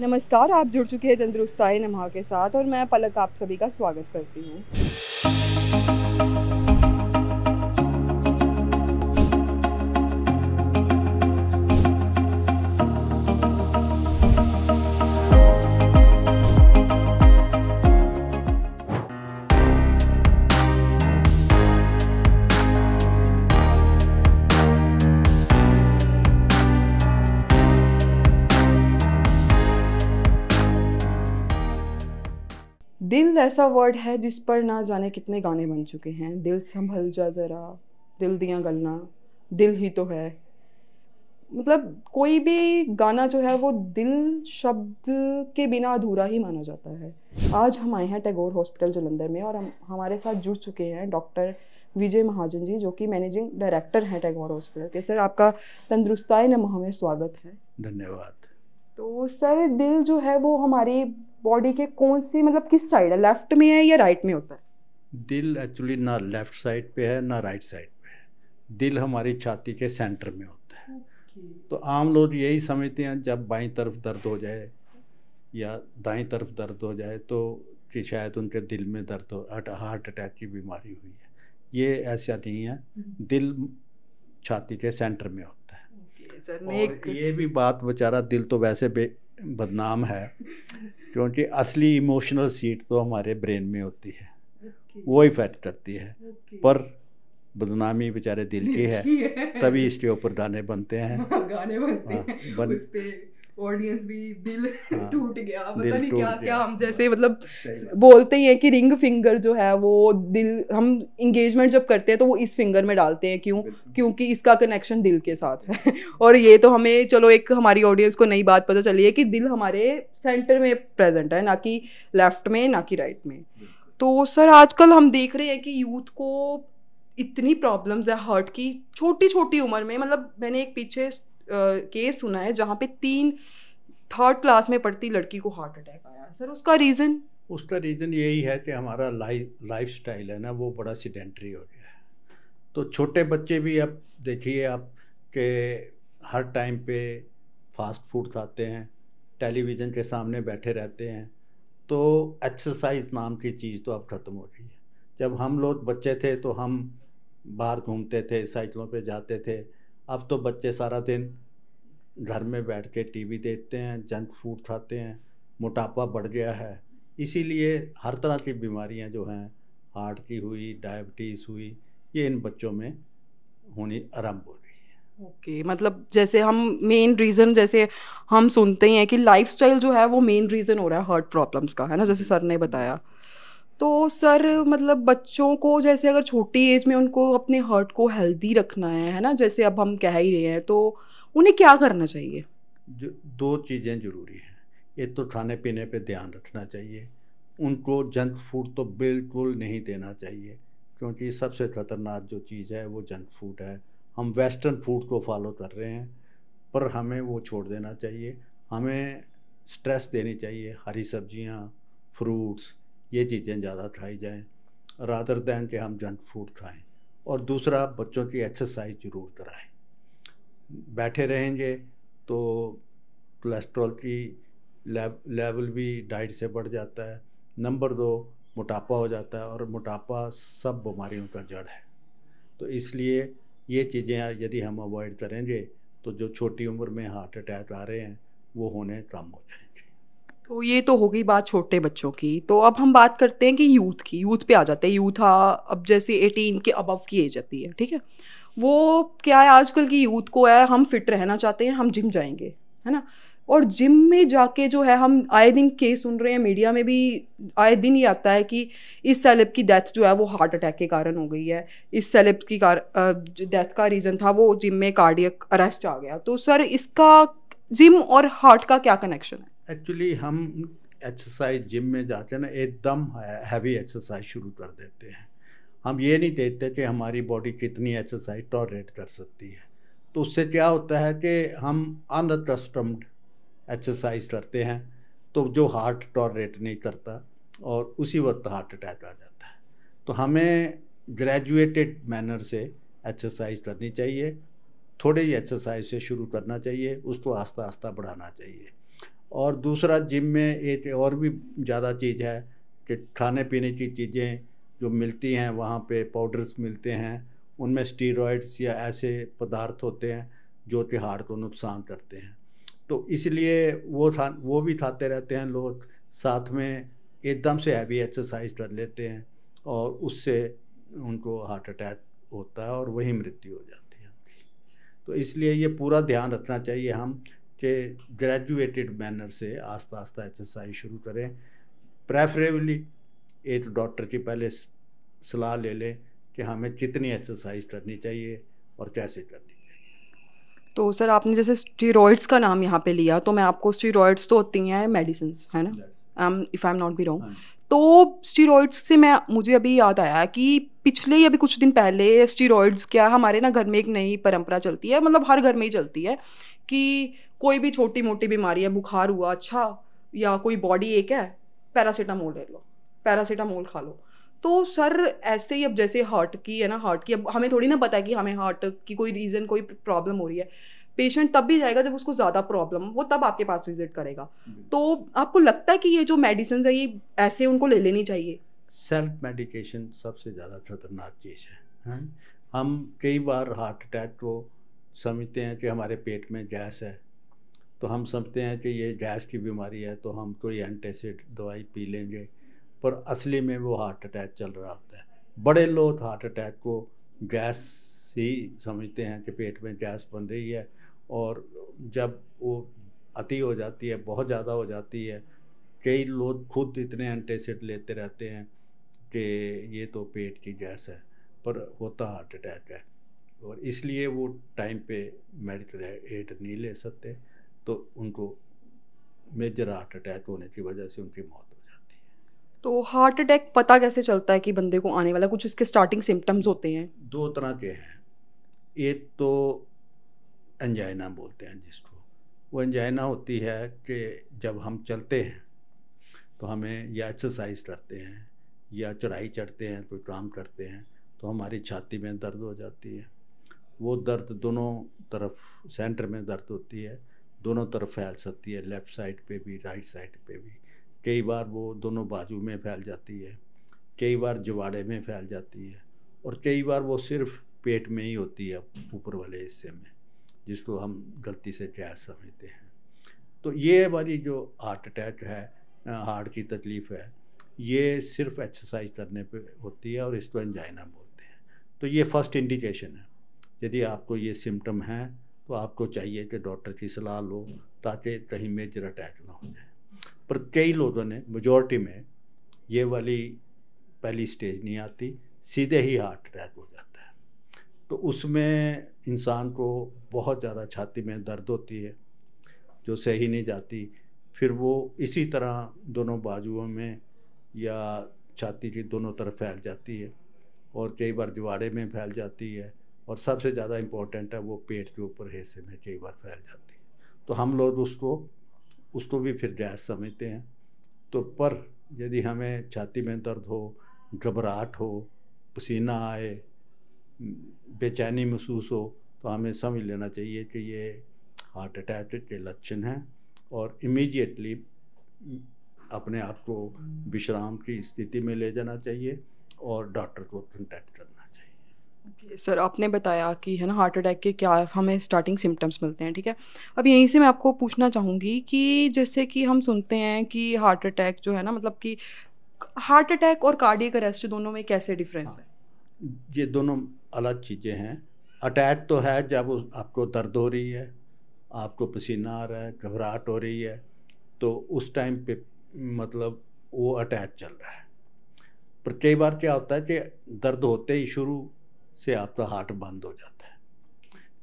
नमस्कार आप जुड़ चुके हैं तंदुरुस्त आए नमा के साथ और मैं पलक आप सभी का स्वागत करती हूँ ऐसा वर्ड है जिस पर ना जाने कितने गाने बन चुके हैं दिल संभल जा ज़रा दिल दिया गलना दिल ही तो है मतलब कोई भी गाना जो है वो दिल शब्द के बिना अधूरा ही माना जाता है आज हम आए हैं टैगोर हॉस्पिटल जलंधर में और हम हमारे साथ जुड़ चुके हैं डॉक्टर विजय महाजन जी जो कि मैनेजिंग डायरेक्टर हैं टैगोर हॉस्पिटल के सर आपका तंदुरुस्ताए नमह में स्वागत है धन्यवाद तो सर दिल जो है वो हमारी बॉडी के कौन से मतलब किस साइड है लेफ्ट में है या राइट में होता है दिल एक्चुअली ना लेफ्ट साइड पे है ना राइट साइड पे है दिल हमारी छाती के सेंटर में होता है तो आम लोग यही समझते हैं जब बाई तरफ दर्द हो जाए या दाई तरफ दर्द हो जाए तो कि शायद उनके दिल में दर्द हो हार्ट अटैक की बीमारी हुई है ये ऐसा नहीं है हम्म। दिल छाती के सेंटर में होता है सर, और ये भी बात बेचारा दिल तो वैसे बदनाम है क्योंकि असली इमोशनल सीट तो हमारे ब्रेन में होती है वो इफेक्ट करती है पर बदनामी बेचारे दिल की है तभी इसके ऊपर गाने बनते हैं गाने बनते हाँ, हैं बन, उस पे ऑडियंस भी दिल हाँ। टूट गया पता नहीं क्या क्या हम जैसे हाँ। मतलब बोलते ही हैं कि रिंग फिंगर जो है वो दिल हम इंगेजमेंट जब करते हैं तो वो इस फिंगर में डालते हैं क्यों क्योंकि इसका कनेक्शन दिल के साथ है और ये तो हमें चलो एक हमारी ऑडियंस को नई बात पता चली है कि दिल हमारे सेंटर में प्रेजेंट है ना कि लेफ्ट में ना कि राइट में तो सर आजकल हम देख रहे हैं कि यूथ को इतनी प्रॉब्लम्स है हार्ट की छोटी छोटी उम्र में मतलब मैंने एक पीछे केस सुना है जहाँ पे तीन थर्ड क्लास में पढ़ती लड़की को हार्ट अटैक आया सर उसका रीज़न उसका रीज़न यही है कि हमारा लाइफ लाइफ स्टाइल है ना वो बड़ा सीडेंट्री हो गया है तो छोटे बच्चे भी अब देखिए आप के हर टाइम पे फास्ट फूड खाते हैं टेलीविज़न के सामने बैठे रहते हैं तो एक्सरसाइज नाम की चीज़ तो अब ख़त्म हो गई है जब हम लोग बच्चे थे तो हम बाहर घूमते थे साइकिलों पे जाते थे अब तो बच्चे सारा दिन घर में बैठ के टीवी देखते हैं जंक फूड खाते हैं मोटापा बढ़ गया है इसीलिए हर तरह की बीमारियां जो हैं हार्ट की हुई डायबिटीज़ हुई ये इन बच्चों में होनी आरम्भ हो रही है ओके okay, मतलब जैसे हम मेन रीज़न जैसे हम सुनते हैं कि लाइफस्टाइल जो है वो मेन रीज़न हो रहा है हार्ट प्रॉब्लम्स का है ना जैसे सर ने बताया तो सर मतलब बच्चों को जैसे अगर छोटी एज में उनको अपने हार्ट को हेल्दी रखना है है ना जैसे अब हम कह ही रहे हैं तो उन्हें क्या करना चाहिए जो दो चीज़ें ज़रूरी हैं एक तो खाने पीने पे ध्यान रखना चाहिए उनको जंक फूड तो बिल्कुल नहीं देना चाहिए क्योंकि सबसे ख़तरनाक जो चीज़ है वो जंक फूड है हम वेस्टर्न फूड को फॉलो कर रहे हैं पर हमें वो छोड़ देना चाहिए हमें स्ट्रेस देनी चाहिए हरी सब्जियाँ फ्रूट्स ये चीज़ें ज़्यादा खाई जाएँ रादर दैन के हम जंक फूड खाएँ और दूसरा बच्चों की एक्सरसाइज ज़रूर कराएँ बैठे रहेंगे तो कोलेस्ट्रॉल की लेवल भी डाइट से बढ़ जाता है नंबर दो मोटापा हो जाता है और मोटापा सब बीमारियों का जड़ है तो इसलिए ये चीज़ें यदि हम अवॉइड करेंगे तो जो छोटी उम्र में हार्ट अटैक आ रहे हैं वो होने कम हो जाएंगे तो ये तो हो गई बात छोटे बच्चों की तो अब हम बात करते हैं कि यूथ की यूथ पे आ जाते हैं यूथ हाँ अब जैसे एटीन के अबव की एज आती है ठीक है वो क्या है आजकल की यूथ को है हम फिट रहना चाहते हैं हम जिम जाएंगे है ना और जिम में जाके जो है हम आए दिन केस सुन रहे हैं मीडिया में भी आए दिन ही आता है कि इस सेलेब की डेथ जो है वो हार्ट अटैक के कारण हो गई है इस सेलेब की कार डेथ का रीज़न था वो जिम में कार्डियक अरेस्ट आ गया तो सर इसका जिम और हार्ट का क्या कनेक्शन है एक्चुअली हम एक्सरसाइज जिम में जाते हैं ना एकदम हैवी एक्सरसाइज शुरू कर देते हैं हम ये नहीं देखते कि हमारी बॉडी कितनी एक्सरसाइज टॉलरेट कर सकती है तो उससे क्या होता है कि हम अनकस्टम्ड एक्सरसाइज करते हैं तो जो हार्ट टॉलरेट नहीं करता और उसी वक्त हार्ट अटैक आ जाता है तो हमें ग्रेजुएटेड मैनर से एक्सरसाइज करनी चाहिए थोड़ी ही एक्सरसाइज से शुरू करना चाहिए उसको आस्ता आस्ता बढ़ाना चाहिए और दूसरा जिम में एक और भी ज़्यादा चीज़ है कि खाने पीने की चीज़ें जो मिलती हैं वहाँ पे पाउडर्स मिलते हैं उनमें स्टीरॉयड्स या ऐसे पदार्थ होते हैं जो कि हार्ट को नुकसान करते हैं तो इसलिए वो था वो भी खाते रहते हैं लोग साथ में एकदम से हैवी एक्सरसाइज कर लेते हैं और उससे उनको हार्ट अटैक होता है और वही मृत्यु हो जाती है तो इसलिए ये पूरा ध्यान रखना चाहिए हम कि ग्रेजुएटेड मैनर से आस्ता आस्ता एक्सरसाइज शुरू करें प्रेफरेबली एक डॉक्टर की पहले सलाह ले लें कि हमें कितनी एक्सरसाइज करनी चाहिए और कैसे करनी चाहिए तो सर आपने जैसे स्टीरोइड्स का नाम यहाँ पे लिया तो मैं आपको स्टीरोइड्स तो होती हैं मेडिसिन है ना I am if I am not be wrong तो स्टीरोइड्स से मैं मुझे अभी याद आया कि पिछले ही अभी कुछ दिन पहले स्टीरोइड्स क्या हमारे ना घर में एक नई परंपरा चलती है मतलब हर घर में ही चलती है कि कोई भी छोटी मोटी बीमारी है बुखार हुआ अच्छा या कोई बॉडी एक है पैरासीटामोल ले लो पैरासीटामोल खा लो तो सर ऐसे ही अब जैसे हार्ट की है ना हार्ट की अब हमें थोड़ी ना पता है कि हमें हार्ट की कोई रीज़न कोई प्रॉब्लम हो रही है पेशेंट तब भी जाएगा जब उसको ज़्यादा प्रॉब्लम वो तब आपके पास विजिट करेगा तो आपको लगता है कि ये जो मेडिसिन है ये ऐसे उनको ले लेनी चाहिए सेल्फ मेडिकेशन सबसे ज़्यादा खतरनाक चीज़ है हम कई बार हार्ट अटैक को समझते हैं कि हमारे पेट में गैस है तो हम समझते हैं कि ये गैस की बीमारी है तो हम कोई एंटीसिड दवाई पी लेंगे पर असली में वो हार्ट अटैक चल रहा होता है बड़े लोग हार्ट अटैक को गैस ही समझते हैं कि पेट में गैस बन रही है और जब वो अति हो जाती है बहुत ज़्यादा हो जाती है कई लोग खुद इतने एंटेसिड लेते रहते हैं कि ये तो पेट की गैस है पर होता हार्ट अटैक है और इसलिए वो टाइम पे मेडिकल एड नहीं ले सकते तो उनको मेजर हार्ट अटैक होने की वजह से उनकी मौत हो जाती है तो हार्ट अटैक पता कैसे चलता है कि बंदे को आने वाला कुछ इसके स्टार्टिंग सिम्टम्स होते हैं दो तरह के हैं एक तो अनजाइना बोलते हैं जिसको वो अनजाइना होती है कि जब हम चलते हैं तो हमें या एक्सरसाइज करते हैं या चढ़ाई चढ़ते हैं कोई काम करते हैं तो हमारी छाती में दर्द हो जाती है वो दर्द दोनों तरफ सेंटर में दर्द होती है दोनों तरफ फैल सकती है लेफ़्ट साइड पे भी राइट साइड पे भी कई बार वो दोनों बाजू में फैल जाती है कई बार जवाड़े में फैल जाती है और कई बार वो सिर्फ पेट में ही होती है ऊपर वाले हिस्से में जिसको हम गलती से जायज़ समझते हैं तो ये हमारी जो हार्ट अटैक है हार्ट की तकलीफ़ है ये सिर्फ एक्सरसाइज करने पे होती है और इसको एंजाइना बोलते हैं तो ये फर्स्ट इंडिकेशन है यदि आपको ये सिम्टम हैं तो आपको चाहिए कि डॉक्टर की सलाह लो ताकि कहीं मेजर अटैक ना हो जाए पर कई लोगों ने मेजोरिटी में ये वाली पहली स्टेज नहीं आती सीधे ही हार्ट अटैक हो जाता तो उसमें इंसान को बहुत ज़्यादा छाती में दर्द होती है जो सही नहीं जाती फिर वो इसी तरह दोनों बाजुओं में या छाती की दोनों तरफ फैल जाती है और कई बार जवाड़े में फैल जाती है और सबसे ज़्यादा इम्पोर्टेंट है वो पेट के ऊपर हिस्से में कई बार फैल जाती है तो हम लोग उसको उसको भी फिर गैस समझते हैं तो पर यदि हमें छाती में दर्द हो घबराहट हो पसीना आए बेचैनी महसूस हो तो हमें समझ लेना चाहिए कि ये हार्ट अटैक के लक्षण हैं और इमीडिएटली अपने आप को विश्राम की स्थिति में ले जाना चाहिए और डॉक्टर को कंटेक्ट करना चाहिए okay, सर आपने बताया कि है ना हार्ट अटैक के क्या हमें स्टार्टिंग सिम्टम्स मिलते हैं ठीक है अब यहीं से मैं आपको पूछना चाहूँगी कि जैसे कि हम सुनते हैं कि हार्ट अटैक जो है ना मतलब कि हार्ट अटैक और कार्डियक अरेस्ट दोनों में कैसे डिफरेंस हाँ, है ये दोनों अलग चीज़ें हैं अटैच तो है जब आपको दर्द हो रही है आपको पसीना आ रहा है घबराहट हो रही है तो उस टाइम पे मतलब वो अटैच चल रहा है पर कई बार क्या होता है कि दर्द होते ही शुरू से आपका हार्ट बंद हो जाता है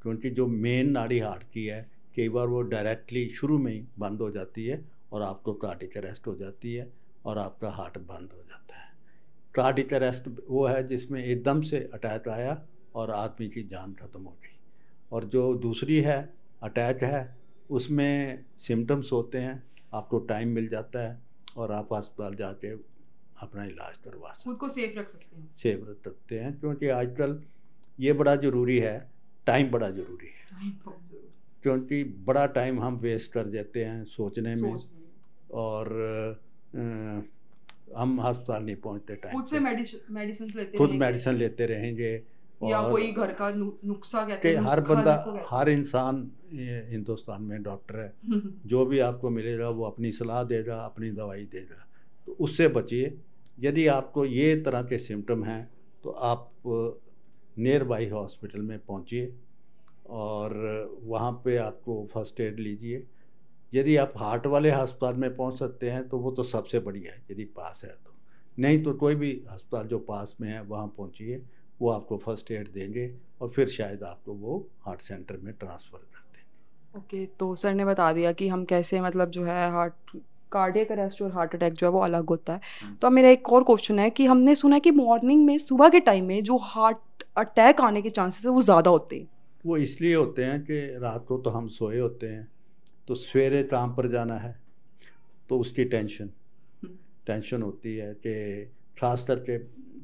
क्योंकि जो मेन नाड़ी हार्ट की है कई बार वो डायरेक्टली शुरू में ही बंद हो जाती है और आपको कार्डिक अरेस्ट हो जाती है और आपका हार्ट बंद हो जाता है कार्डिक अरेस्ट वो है जिसमें एकदम से अटैच आया और आदमी की जान खत्म हो गई और जो दूसरी है अटैच है उसमें सिम्टम्स होते हैं आपको टाइम मिल जाता है और आप अस्पताल जाके अपना इलाज करवा सकते को सेफ रख सकते हैं सेफ रख सकते हैं क्योंकि आजकल ये बड़ा ज़रूरी है टाइम बड़ा ज़रूरी है क्योंकि बड़ा टाइम हम वेस्ट कर देते हैं सोचने में और हम अस्पताल नहीं पहुंचते टाइम खुद से मेडिसिन लेते खुद मेडिसिन लेते रहेंगे या कोई घर का नुस्खा कहते हैं हर बंदा हर इंसान हिंदुस्तान में डॉक्टर है जो भी आपको मिलेगा वो अपनी सलाह देगा अपनी दवाई देगा तो उससे बचिए यदि आपको ये तरह के सिम्टम हैं तो आप नियर बाई हॉस्पिटल में पहुँचिए और वहाँ पे आपको फर्स्ट एड लीजिए यदि आप हार्ट वाले अस्पताल में पहुंच सकते हैं तो वो तो सबसे बढ़िया है यदि पास है तो नहीं तो कोई भी अस्पताल जो पास में है वहाँ पहुँचिए वो आपको फर्स्ट एड देंगे और फिर शायद आपको वो हार्ट सेंटर में ट्रांसफ़र कर देंगे ओके तो सर ने बता दिया कि हम कैसे मतलब जो है हार्ट कार्डियक अरेस्ट और हार्ट अटैक जो है वो अलग होता है हम्म। तो अब मेरा एक और क्वेश्चन है कि हमने सुना है कि मॉर्निंग में सुबह के टाइम में जो हार्ट अटैक आने के चांसेस है वो ज़्यादा होते हैं वो इसलिए होते हैं कि रात को तो हम सोए होते हैं तो सवेरे काम पर जाना है तो उसकी टेंशन हम्म। टेंशन होती है कि खास करके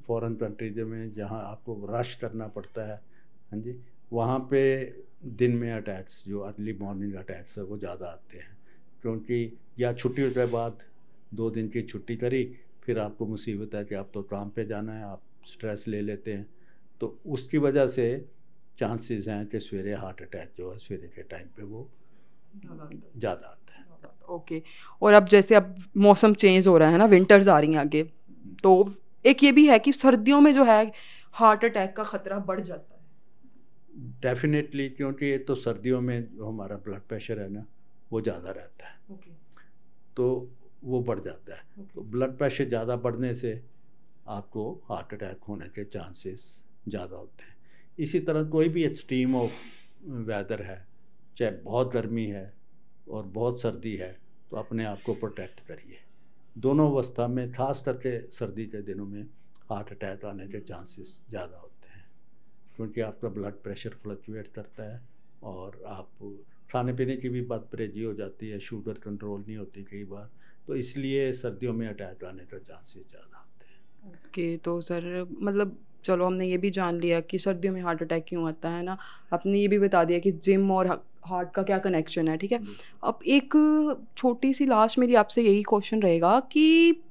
फॉरेन कंट्रीज में जहाँ आपको रश करना पड़ता है हाँ जी वहाँ पे दिन में अटैक्स जो अर्ली मॉर्निंग अटैक्स है वो ज़्यादा आते हैं क्योंकि या छुट्टियों के बाद दो दिन की छुट्टी करी फिर आपको मुसीबत है कि आप तो काम पे जाना है आप स्ट्रेस ले लेते हैं तो उसकी वजह से चांसेस हैं कि सवेरे हार्ट अटैक जो है सवेरे के टाइम पे वो ज़्यादा आता है ओके और अब जैसे अब मौसम चेंज हो रहा है ना विंटर्स आ रही हैं आगे तो एक ये भी है कि सर्दियों में जो है हार्ट अटैक का खतरा बढ़ जाता है डेफिनेटली क्योंकि ये तो सर्दियों में जो हमारा ब्लड प्रेशर है ना वो ज़्यादा रहता है तो वो बढ़ जाता है तो ब्लड प्रेशर ज़्यादा बढ़ने से आपको हार्ट अटैक होने के चांसेस ज़्यादा होते हैं इसी तरह कोई भी एक्सट्रीम ऑफ वेदर है चाहे बहुत गर्मी है और बहुत सर्दी है तो अपने आप को प्रोटेक्ट करिए दोनों अवस्था में खास करके सर्दी के दिनों में हार्ट अटैक आने के चांसेस ज़्यादा होते हैं क्योंकि आपका ब्लड प्रेशर फ्लक्चुएट करता है और आप खाने पीने की भी बात परहेजी हो जाती है शुगर कंट्रोल नहीं होती कई बार तो इसलिए सर्दियों में अटैक आने का चांसेस ज़्यादा होते हैं ओके okay, तो सर मतलब चलो हमने ये भी जान लिया कि सर्दियों में हार्ट अटैक क्यों आता है ना आपने ये भी बता दिया कि जिम और हार्ट का क्या कनेक्शन है ठीक है अब एक छोटी सी लास्ट मेरी आपसे यही क्वेश्चन रहेगा कि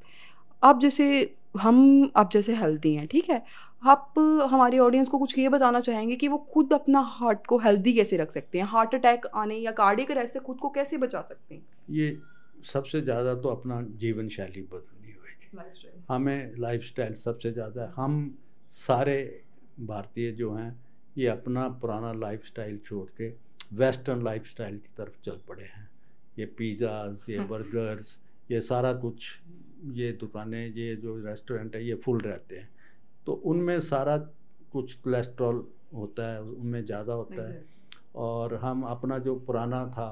आप जैसे हम आप जैसे हेल्दी हैं ठीक है आप हमारे ऑडियंस को कुछ ये बताना चाहेंगे कि वो खुद अपना हार्ट को हेल्दी कैसे रख सकते हैं हार्ट अटैक आने या कार्डिक अरेस्ट से खुद को कैसे बचा सकते हैं ये सबसे ज़्यादा तो अपना जीवन शैली बदलनी होगी हमें लाइफ सबसे ज़्यादा हम सारे भारतीय जो हैं ये अपना पुराना लाइफ छोड़ के वेस्टर्न लाइफस्टाइल की तरफ चल पड़े हैं ये पिज़्ज़ाज ये हम्म। बर्गर्स ये सारा कुछ ये दुकानें ये जो रेस्टोरेंट है ये फुल रहते हैं तो उनमें सारा कुछ कोलेस्ट्रॉल होता है उनमें ज़्यादा होता है और हम अपना जो पुराना था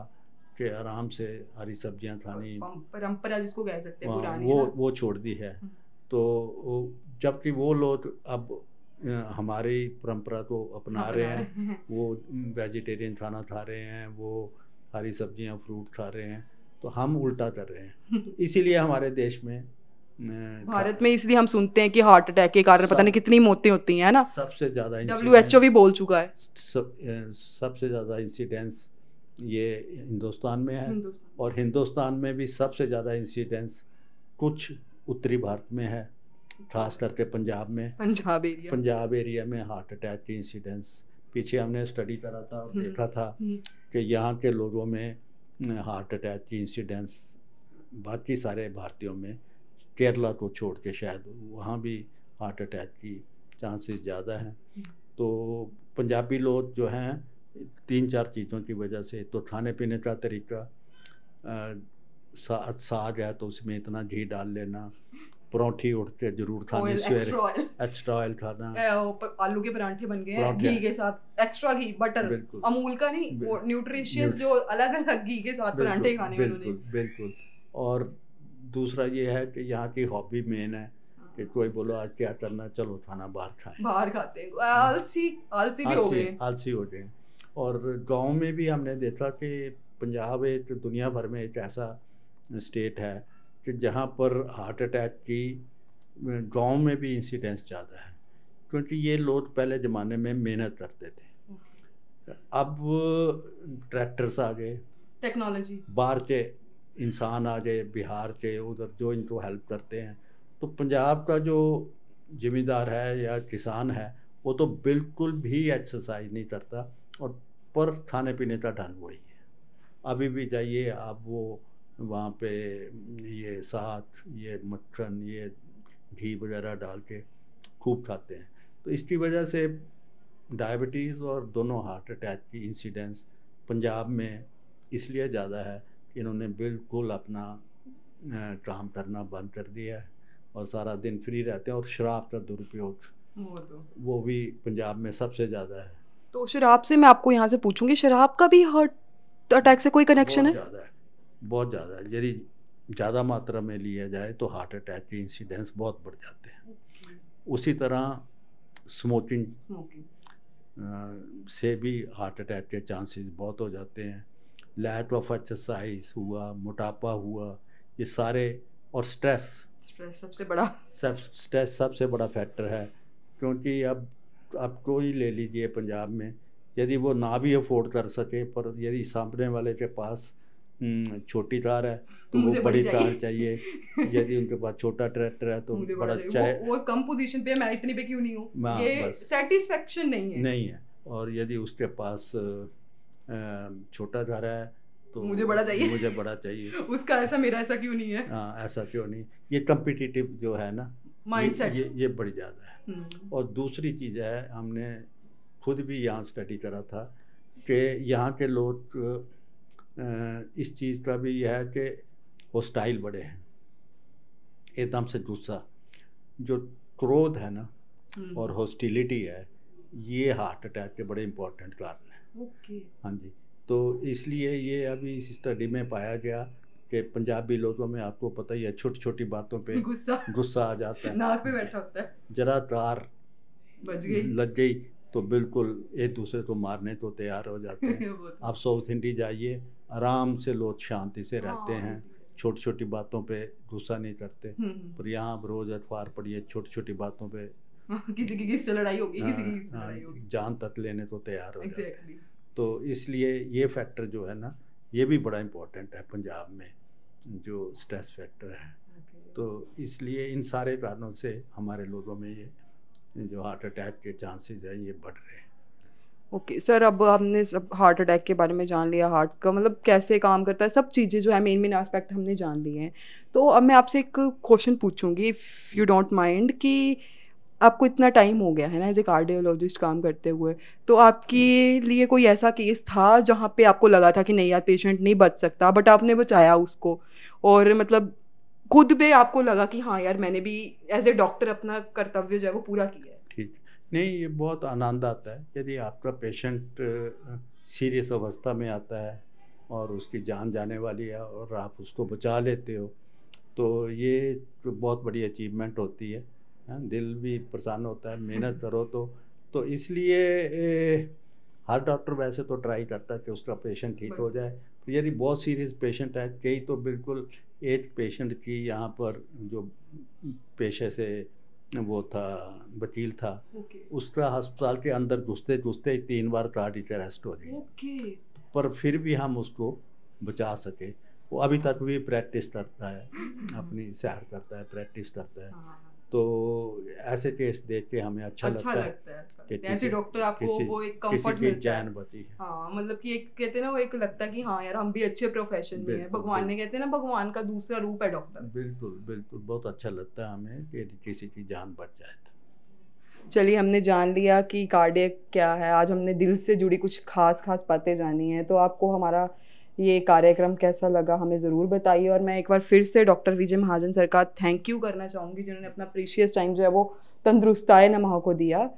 कि आराम से हरी सब्जियां खानी परंपरा जिसको कह सकते हैं हाँ, वो वो छोड़ दी है हम्म। तो जबकि वो लोग अब हमारे परंपरा को अपना रहे हैं वो वेजिटेरियन खाना खा रहे हैं वो हरी सब्जियां फ्रूट खा रहे हैं तो हम उल्टा कर रहे हैं इसीलिए हमारे देश में भारत में इसलिए हम सुनते हैं कि हार्ट अटैक के कारण पता नहीं कितनी मौतें होती हैं ना सबसे ज़्यादा डब्ल्यू एच ओ भी बोल चुका है सब, सबसे ज़्यादा इंसिडेंस ये हिंदुस्तान में है हिंदुस्तान। और हिंदुस्तान में भी सबसे ज़्यादा इंसिडेंस कुछ उत्तरी भारत में है खास करके पंजाब में पंजाब एरिया पंजाब एरिया में हार्ट अटैक की इंसिडेंस पीछे हमने स्टडी करा था और हम्म, देखा था हम्म। कि यहाँ के लोगों में हार्ट अटैक की इंसिडेंस बाकी सारे भारतीयों में केरला को छोड़ के शायद वहाँ भी हार्ट अटैक की चांसेस ज़्यादा हैं हम्म। तो पंजाबी लोग जो हैं तीन चार चीज़ों की वजह से तो खाने पीने का तरीका साग है तो उसमें इतना घी डाल लेना परौंठी उठते जरूर खाने सवेरे एक्स्ट्रा ऑयल खाना आलू के परांठे बन गए घी के साथ एक्स्ट्रा घी बटर अमूल का नहीं न्यूट्रिशियस जो अलग अलग घी के साथ परांठे खाने बिल्कुल बिल्कुल और दूसरा ये है कि यहाँ की हॉबी मेन है हाँ। कि कोई बोलो आज क्या करना चलो खाना बाहर खाएं बाहर खाते हैं हाँ। आलसी आलसी भी हो गए आलसी हो गए और गांव में भी हमने देखा कि पंजाब एक दुनिया भर में एक ऐसा स्टेट है कि जहाँ पर हार्ट अटैक की गांव में भी इंसिडेंस ज़्यादा है क्योंकि ये लोग पहले ज़माने में मेहनत करते थे अब ट्रैक्टर्स आ गए टेक्नोलॉजी बाहर के इंसान आ गए बिहार के उधर जो इनको हेल्प करते हैं तो पंजाब का जो ज़िम्मेदार है या किसान है वो तो बिल्कुल भी एक्सरसाइज नहीं करता और पर खाने पीने का ढंग वही है अभी भी जाइए आप वो वहाँ पे ये साथ ये मक्खन ये घी वगैरह डाल के खूब खाते हैं तो इसकी वजह से डायबिटीज़ और दोनों हार्ट अटैक की इंसिडेंस पंजाब में इसलिए ज़्यादा है कि इन्होंने बिल्कुल अपना काम करना बंद कर दिया है और सारा दिन फ्री रहते हैं और शराब का दुरुपयोग तो। वो, भी पंजाब में सबसे ज़्यादा है तो शराब से मैं आपको यहाँ से पूछूंगी शराब का भी हार्ट अटैक से कोई कनेक्शन है ज़्यादा है बहुत ज़्यादा यदि ज़्यादा मात्रा में लिया जाए तो हार्ट अटैक के इंसिडेंस बहुत बढ़ जाते हैं उसी तरह स्मोकिंग से भी हार्ट अटैक के चांसेस बहुत हो जाते हैं लैक ऑफ एक्सरसाइज हुआ मोटापा हुआ ये सारे और स्ट्रेस स्ट्रेस सबसे बड़ा सब स्ट्रेस सबसे बड़ा फैक्टर है क्योंकि अब आपको ही ले लीजिए पंजाब में यदि वो ना भी अफोर्ड कर सके पर यदि सामने वाले के पास हम्म, छोटी तार है तो वो बड़ी तार चाहिए यदि उनके पास छोटा ट्रैक्टर है तो बड़ा चाहिए वो, वो कम पोजीशन पे मैं इतनी पे क्यों नहीं हूँ हाँ, ये सेटिस्फेक्शन नहीं है नहीं है और यदि उसके पास छोटा तार है तो मुझे बड़ा चाहिए मुझे बड़ा चाहिए उसका ऐसा मेरा ऐसा क्यों नहीं है हाँ ऐसा क्यों नहीं ये कम्पिटिटिव जो है ना माइंडसेट ये, ये बड़ी ज़्यादा है हम्म। और दूसरी चीज़ है हमने खुद भी यहाँ स्टडी करा था कि यहाँ के लोग इस चीज़ का भी यह है कि होस्टाइल बड़े हैं एकदम से गुस्सा जो क्रोध है ना हम्म। और हॉस्टिलिटी है ये हार्ट अटैक के बड़े इम्पोर्टेंट कारण हैं हाँ जी तो इसलिए ये अभी इस स्टडी में पाया गया कि पंजाबी लोगों में आपको पता ही है छोटी छोटी बातों पे गुस्सा गुस्सा आ जाता है नाक पे हाँ बैठा होता है जरा तार बज गई लग गई तो बिल्कुल एक दूसरे को मारने को तैयार हो जाते हैं तो आप साउथ इंडी जाइए आराम से लोग शांति से रहते हाँ, हैं छोटी छोटी बातों पे गुस्सा नहीं करते हम्म, हम्म। पर यहाँ रोज अखबार पढ़िए छोटी छोटी बातों पे किसी की किससे लड़ाई होगी किसी की किससे हाँ, लड़ाई हाँ, होगी जान तक लेने को तैयार हो exactly. जाते हैं तो इसलिए ये फैक्टर जो है ना ये भी बड़ा इम्पोर्टेंट है पंजाब में जो स्ट्रेस फैक्टर है okay. तो इसलिए इन सारे कारणों से हमारे लोगों में ये जो हार्ट अटैक के चांसेस हैं ये बढ़ रहे हैं ओके okay, सर अब हमने सब हार्ट अटैक के बारे में जान लिया हार्ट का मतलब कैसे काम करता है सब चीज़ें जो है मेन मेन एस्पेक्ट हमने जान लिए हैं तो अब मैं आपसे एक क्वेश्चन पूछूंगी इफ़ यू डोंट माइंड कि आपको इतना टाइम हो गया है ना एज ए कार्डियोलॉजिस्ट काम करते हुए तो आपके लिए कोई ऐसा केस था जहाँ पे आपको लगा था कि नहीं यार पेशेंट नहीं बच सकता बट आपने बचाया उसको और मतलब खुद पे आपको लगा कि हाँ यार मैंने भी एज ए डॉक्टर अपना कर्तव्य जो है वो पूरा किया है ठीक नहीं ये बहुत आनंद आता है यदि आपका पेशेंट सीरियस अवस्था में आता है और उसकी जान जाने वाली है और आप उसको बचा लेते हो तो ये तो बहुत बड़ी अचीवमेंट होती है हाँ, दिल भी प्रसन्न होता है मेहनत करो तो तो इसलिए ए, हर डॉक्टर वैसे तो ट्राई करता है कि उसका पेशेंट ठीक हो जाए तो यदि बहुत सीरियस पेशेंट है कई तो बिल्कुल एक पेशेंट की यहाँ पर जो पेशे से वो था वकील था okay. उसका अस्पताल के अंदर घुसते घुसते तीन बार कार टीचर अरेस्ट हो गई okay. पर फिर भी हम उसको बचा सके वो अभी तक भी प्रैक्टिस करता है हाँ। अपनी सैर करता है प्रैक्टिस करता है हाँ। तो ऐसे केस देख के हमें अच्छा, अच्छा लगता, लगता है, अच्छा। कि ऐसे डॉक्टर आपको किसी, वो एक कंफर्ट मिलता जान बची है हाँ मतलब कि एक कहते हैं ना वो एक लगता है कि हाँ यार हम भी अच्छे प्रोफेशन में हैं भगवान ने कहते हैं ना भगवान का दूसरा रूप है डॉक्टर बिल्कुल बिल्कुल बहुत अच्छा लगता है हमें कि किसी की जान बच जाए तो चलिए हमने जान लिया कि कार्डियक क्या है आज हमने दिल से जुड़ी कुछ खास खास बातें जानी है तो आपको हमारा ये कार्यक्रम कैसा लगा हमें ज़रूर बताइए और मैं एक बार फिर से डॉक्टर विजय महाजन सर का थैंक यू करना चाहूँगी जिन्होंने अपना प्रीशियस टाइम जो है वो तंदरुस्ताए नमहा को दिया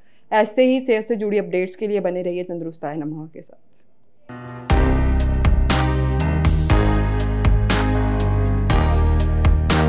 ऐसे ही सेहत से जुड़ी अपडेट्स के लिए बने रहिए तंदरुस्ताए नमहा के साथ